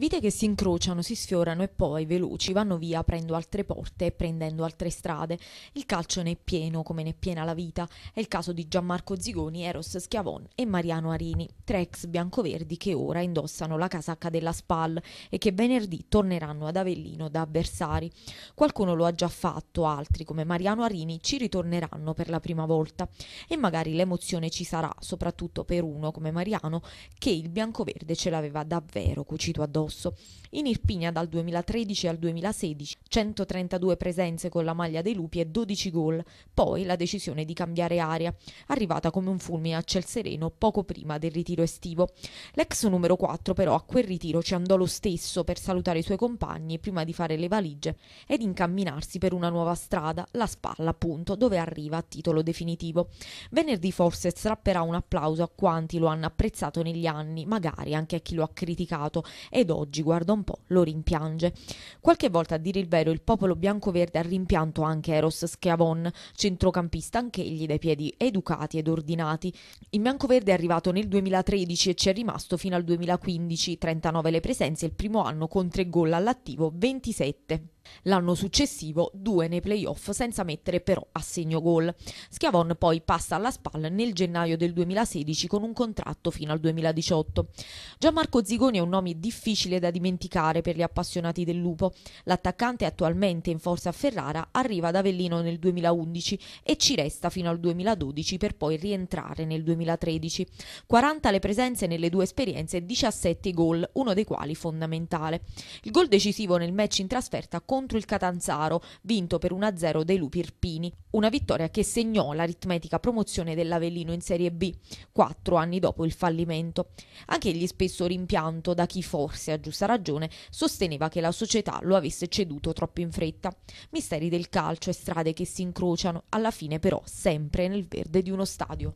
Vite che si incrociano, si sfiorano e poi, veloci, vanno via aprendo altre porte e prendendo altre strade. Il calcio ne è pieno, come ne è piena la vita. È il caso di Gianmarco Zigoni, Eros Schiavon e Mariano Arini, tre ex biancoverdi che ora indossano la casacca della SPAL e che venerdì torneranno ad Avellino da avversari. Qualcuno lo ha già fatto, altri, come Mariano Arini, ci ritorneranno per la prima volta. E magari l'emozione ci sarà, soprattutto per uno come Mariano, che il biancoverde ce l'aveva davvero cucito addosso rosso. In Irpigna dal 2013 al 2016 132 presenze con la maglia dei lupi e 12 gol, poi la decisione di cambiare aria, arrivata come un fulmine a ciel sereno poco prima del ritiro estivo. L'ex numero 4 però a quel ritiro ci andò lo stesso per salutare i suoi compagni prima di fare le valigie ed incamminarsi per una nuova strada, la spalla appunto, dove arriva a titolo definitivo. Venerdì forse strapperà un applauso a quanti lo hanno apprezzato negli anni, magari anche a chi lo ha criticato, ed oggi, guarda un po', lo rimpiange. Qualche volta, a dire il vero, il popolo biancoverde ha rimpianto anche Eros Schiavon, centrocampista anch'egli dai piedi educati ed ordinati. Il biancoverde è arrivato nel 2013 e ci è rimasto fino al 2015, 39 le presenze, il primo anno con 3 gol all'attivo, 27. L'anno successivo due nei playoff senza mettere però a segno gol. Schiavon poi passa alla SPAL nel gennaio del 2016 con un contratto fino al 2018. Gianmarco Zigoni è un nome difficile da dimenticare per gli appassionati del lupo. L'attaccante attualmente in forza a Ferrara arriva ad Avellino nel 2011 e ci resta fino al 2012 per poi rientrare nel 2013. 40 le presenze nelle due esperienze e 17 gol, uno dei quali fondamentale. Il gol decisivo nel match in trasferta con contro il Catanzaro, vinto per 1-0 dai Lupi Irpini, una vittoria che segnò l'aritmetica promozione dell'Avellino in Serie B, quattro anni dopo il fallimento. Anche egli spesso rimpianto da chi forse, a giusta ragione, sosteneva che la società lo avesse ceduto troppo in fretta. Misteri del calcio e strade che si incrociano, alla fine però sempre nel verde di uno stadio.